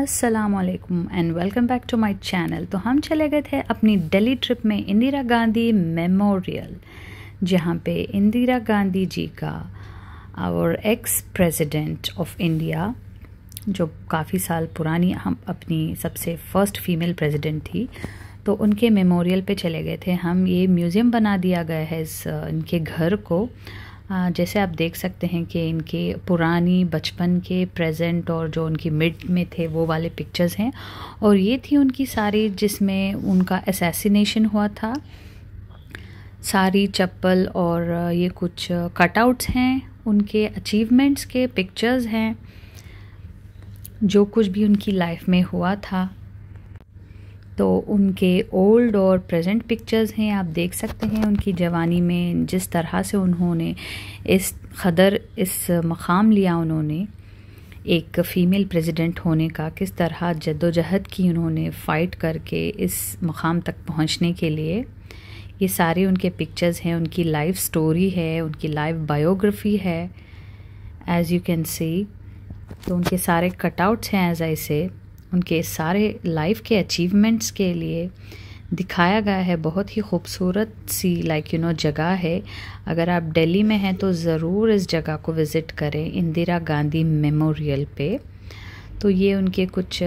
असलकम and welcome back to my channel तो हम चले गए थे अपनी दिल्ली ट्रिप में इंदिरा गांधी मेमोरियल जहाँ पे इंदिरा गांधी जी का और एक्स प्रेसिडेंट ऑफ इंडिया जो काफ़ी साल पुरानी हम अपनी सबसे फ़र्स्ट फीमेल प्रेसिडेंट थी तो उनके मेमोरियल पे चले गए थे हम ये म्यूज़ियम बना दिया गया है इस इनके घर को जैसे आप देख सकते हैं कि इनके पुरानी बचपन के प्रेजेंट और जो उनकी मिड में थे वो वाले पिक्चर्स हैं और ये थी उनकी सारी जिसमें उनका असैसिनेशन हुआ था सारी चप्पल और ये कुछ कटआउट्स हैं उनके अचीवमेंट्स के पिक्चर्स हैं जो कुछ भी उनकी लाइफ में हुआ था तो उनके ओल्ड और प्रेजेंट पिक्चर्स हैं आप देख सकते हैं उनकी जवानी में जिस तरह से उन्होंने इस कदर इस मकाम लिया उन्होंने एक फ़ीमेल प्रेसिडेंट होने का किस तरह जद्दोजहद की उन्होंने फ़ाइट करके इस मकाम तक पहुंचने के लिए ये सारे उनके पिक्चर्स हैं उनकी लाइफ स्टोरी है उनकी लाइफ बायोग्राफी है एज़ यू कैन सी तो उनके सारे कटआउट्स हैं एज आई से उनके सारे लाइफ के अचीवमेंट्स के लिए दिखाया गया है बहुत ही खूबसूरत सी लाइक यू नो जगह है अगर आप दिल्ली में हैं तो ज़रूर इस जगह को विज़िट करें इंदिरा गांधी मेमोरियल पे तो ये उनके कुछ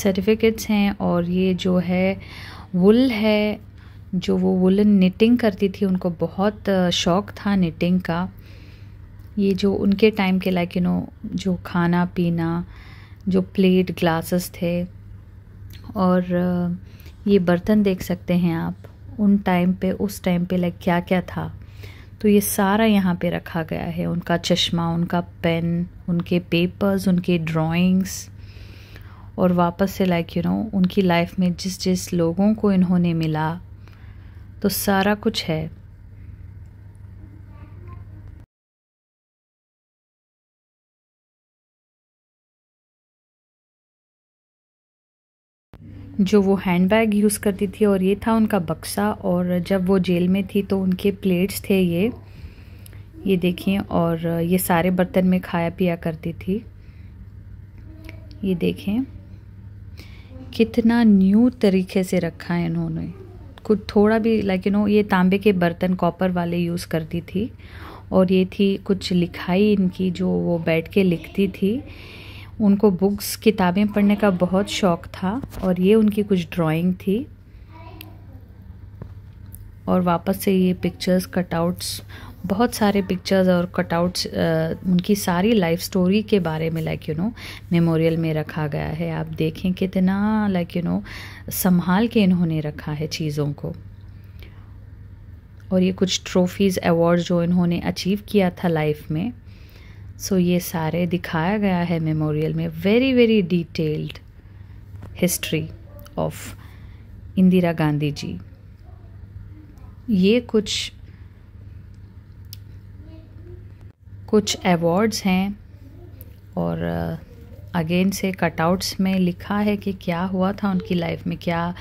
सर्टिफिकेट्स हैं और ये जो है वुल है जो वो वुलन निटिंग करती थी उनको बहुत शौक़ था निटिंग का ये जो उनके टाइम के लाइक यू नो जो खाना पीना जो प्लेट ग्लासेस थे और ये बर्तन देख सकते हैं आप उन टाइम पे उस टाइम पे लाइक क्या क्या था तो ये सारा यहाँ पे रखा गया है उनका चश्मा उनका पेन उनके पेपर्स उनके ड्राइंग्स और वापस से लाइक यू नो उनकी लाइफ में जिस जिस लोगों को इन्होंने मिला तो सारा कुछ है जो वो हैंड बैग यूज़ करती थी और ये था उनका बक्सा और जब वो जेल में थी तो उनके प्लेट्स थे ये ये देखिए और ये सारे बर्तन में खाया पिया करती थी ये देखें कितना न्यू तरीके से रखा है इन्होंने कुछ थोड़ा भी लाइक यू नो ये तांबे के बर्तन कॉपर वाले यूज़ करती थी और ये थी कुछ लिखाई इनकी जो वो बैठ के लिखती थी उनको बुक्स किताबें पढ़ने का बहुत शौक़ था और ये उनकी कुछ ड्राइंग थी और वापस से ये पिक्चर्स कटआउट्स बहुत सारे पिक्चर्स और कटआउट्स उनकी सारी लाइफ स्टोरी के बारे में लाइक यू नो मेमोरियल में रखा गया है आप देखें कितना लाइक यू नो संभाल के इन्होंने रखा है चीज़ों को और ये कुछ ट्रॉफीज़ अवार्ड जो इन्होंने अचीव किया था लाइफ में सो ये सारे दिखाया गया है मेमोरियल में very very detailed history of Indira Gandhi ji ये कुछ कुछ अवार्ड्स हैं और अगेन uh, से कटआउट्स में लिखा है कि क्या हुआ था उनकी लाइफ में क्या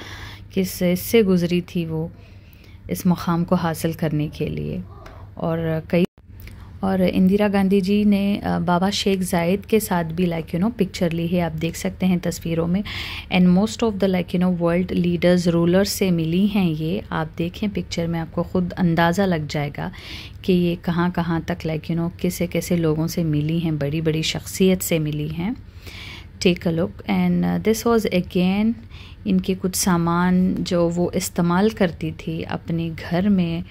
किस इससे गुज़री थी वो इस मुकाम को हासिल करने के लिए और uh, कई और इंदिरा गांधी जी ने बाबा शेख जायद के साथ भी लाइक यू नो पिक्चर ली है आप देख सकते हैं तस्वीरों में and most of the like you know world leaders rulers से मिली हैं ये आप देखें पिक्चर में आपको ख़ुद अंदाज़ा लग जाएगा कि ये कहाँ कहाँ तक लाइक यू नो कैसे कैसे लोगों से मिली हैं बड़ी बड़ी शख्सियत से मिली हैं take a look and this was again इनके कुछ सामान जो वो इस्तेमाल करती थी अपने घर में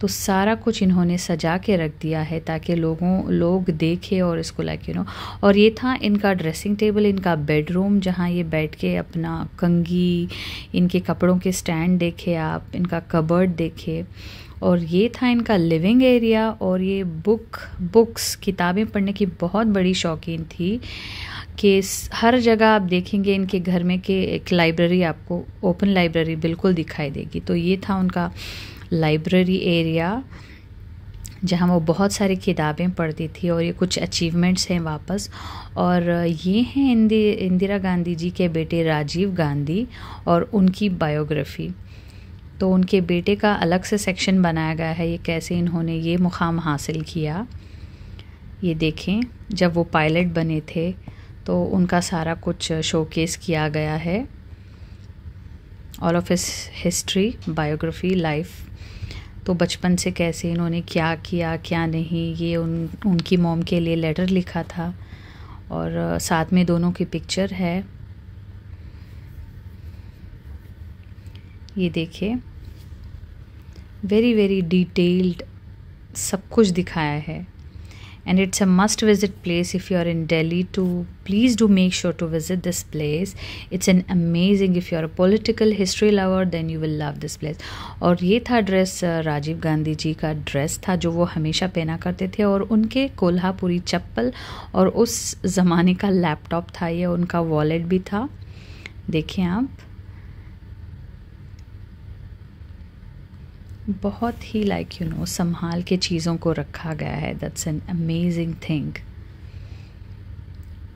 तो सारा कुछ इन्होंने सजा के रख दिया है ताकि लोगों लोग देखें और इसको लाइक यू नो और ये था इनका ड्रेसिंग टेबल इनका बेडरूम जहाँ ये बैठ के अपना कंगी इनके कपड़ों के स्टैंड देखे आप इनका कबर्ड देखे और ये था इनका लिविंग एरिया और ये बुक बुक्स किताबें पढ़ने की बहुत बड़ी शौकीन थी कि हर जगह आप देखेंगे इनके घर में के एक लाइब्रेरी आपको ओपन लाइब्रेरी बिल्कुल दिखाई देगी तो ये था उनका लाइब्रेरी एरिया जहाँ वो बहुत सारी किताबें पढ़ती थी और ये कुछ अचीवमेंट्स हैं वापस और ये हैं इंदि, इंदिरा गांधी जी के बेटे राजीव गांधी और उनकी बायोग्राफी तो उनके बेटे का अलग से सेक्शन बनाया गया है ये कैसे इन्होंने ये मुकाम हासिल किया ये देखें जब वो पायलट बने थे तो उनका सारा कुछ शोकेस किया गया है all of his history biography life तो बचपन से कैसे इन्होंने क्या किया क्या नहीं ये उन उनकी मोम के लिए लेटर लिखा था और साथ में दोनों की पिक्चर है ये देखिए वेरी वेरी डिटेल्ड सब कुछ दिखाया है and it's a must visit place if you are in Delhi to please do make sure to visit this place it's an amazing if you are a political history lover then you will love this place aur ye tha dress uh, rajiv gandhi ji ka dress tha jo wo hamesha pehna karte the aur unke kolhapuri chappal aur us zamane ka laptop tha ye unka wallet bhi tha dekhiye aap बहुत ही like you no संभाल के चीज़ों को रखा गया है that's an amazing thing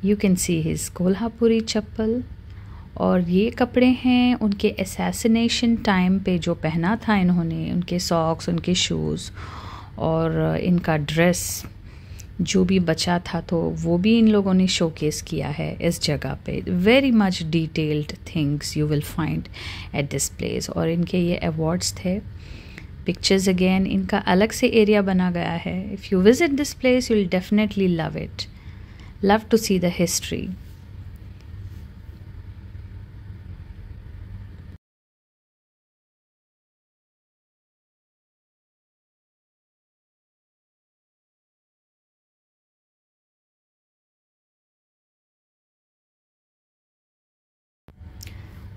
you can see his Kolhapuri chappal और ये कपड़े हैं उनके असैसिनेशन टाइम पे जो पहना था इन्होंने उनके सॉक्स उनके शूज़ और इनका ड्रेस जो भी बचा था तो वो भी इन लोगों ने शोकेस किया है इस जगह पे very much detailed things you will find at this place और इनके ये अवार्ड्स थे पिक्चर्स अगेन इनका अलग से एरिया बना गया है if you visit this place you will definitely love it love to see the history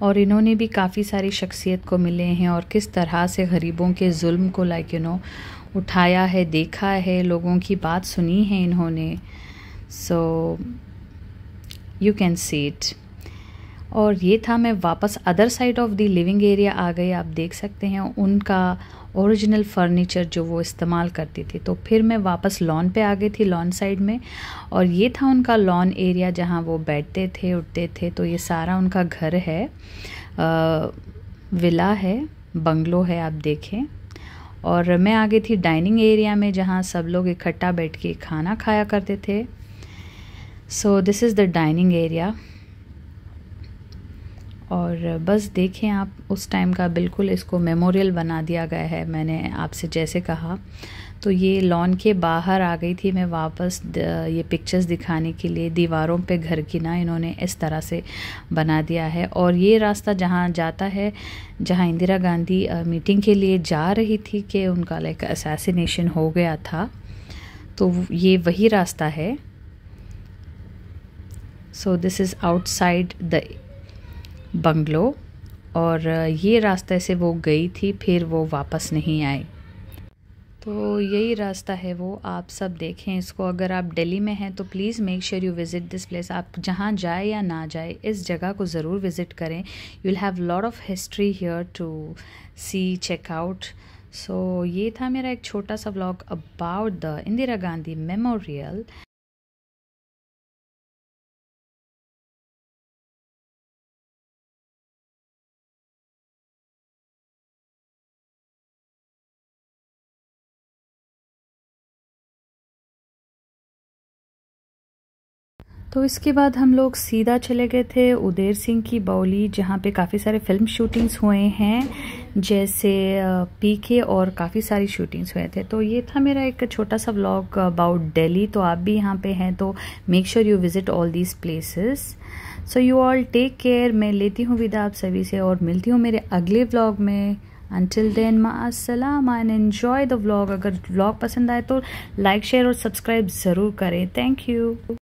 और इन्होंने भी काफ़ी सारी शख्सियत को मिले हैं और किस तरह से गरीबों के जुल्म को लाइक यू नो उठाया है देखा है लोगों की बात सुनी है इन्होंने so you can see it और ये था मैं वापस other side of the living area आ गई आप देख सकते हैं उनका ओरिजिनल फर्नीचर जो वो इस्तेमाल करती थी तो फिर मैं वापस लॉन पे आ गई थी लॉन साइड में और ये था उनका लॉन एरिया जहाँ वो बैठते थे उठते थे तो ये सारा उनका घर है आ, विला है बंगलो है आप देखें और मैं आ गई थी डाइनिंग एरिया में जहाँ सब लोग इकट्ठा बैठ के खाना खाया करते थे so this is the dining area और बस देखें आप उस टाइम का बिल्कुल इसको मेमोरियल बना दिया गया है मैंने आपसे जैसे कहा तो ये लॉन के बाहर आ गई थी मैं वापस ये पिक्चर्स दिखाने के लिए दीवारों पे घर गिना इन्होंने इस तरह से बना दिया है और ये रास्ता जहाँ जाता है जहाँ इंदिरा गांधी मीटिंग के लिए जा रही थी कि उनका लाइक असैसिनेशन हो गया था तो ये वही रास्ता है so this is outside the bungalow और ये रास्ते से वो गई थी फिर वो वापस नहीं आई तो यही रास्ता है वो आप सब देखें इसको अगर आप दिल्ली में हैं तो please make sure you visit this place आप जहाँ जाए या ना जाए इस जगह को ज़रूर विज़िट करें you will have lot of history here to see check out so ये था मेरा एक छोटा सा blog about the Indira Gandhi memorial तो इसके बाद हम लोग सीधा चले गए थे उदेर सिंह की बाउली जहाँ पे काफ़ी सारे फिल्म शूटिंग्स हुए हैं जैसे पीके और काफ़ी सारी शूटिंग्स हुए थे तो ये था मेरा एक छोटा सा व्लॉग अबाउट दिल्ली तो आप भी यहाँ पे हैं तो make sure you visit all these places so you all take care मैं लेती हूँ विदा आप सभी से और मिलती हूँ मेरे अगले व्लॉग में अंटिल देन मा असलम एंड एन्जॉय द व्लॉग अगर व्लॉग पसंद आए तो लाइक शेयर और सब्सक्राइब ज़रूर करें थैंक यू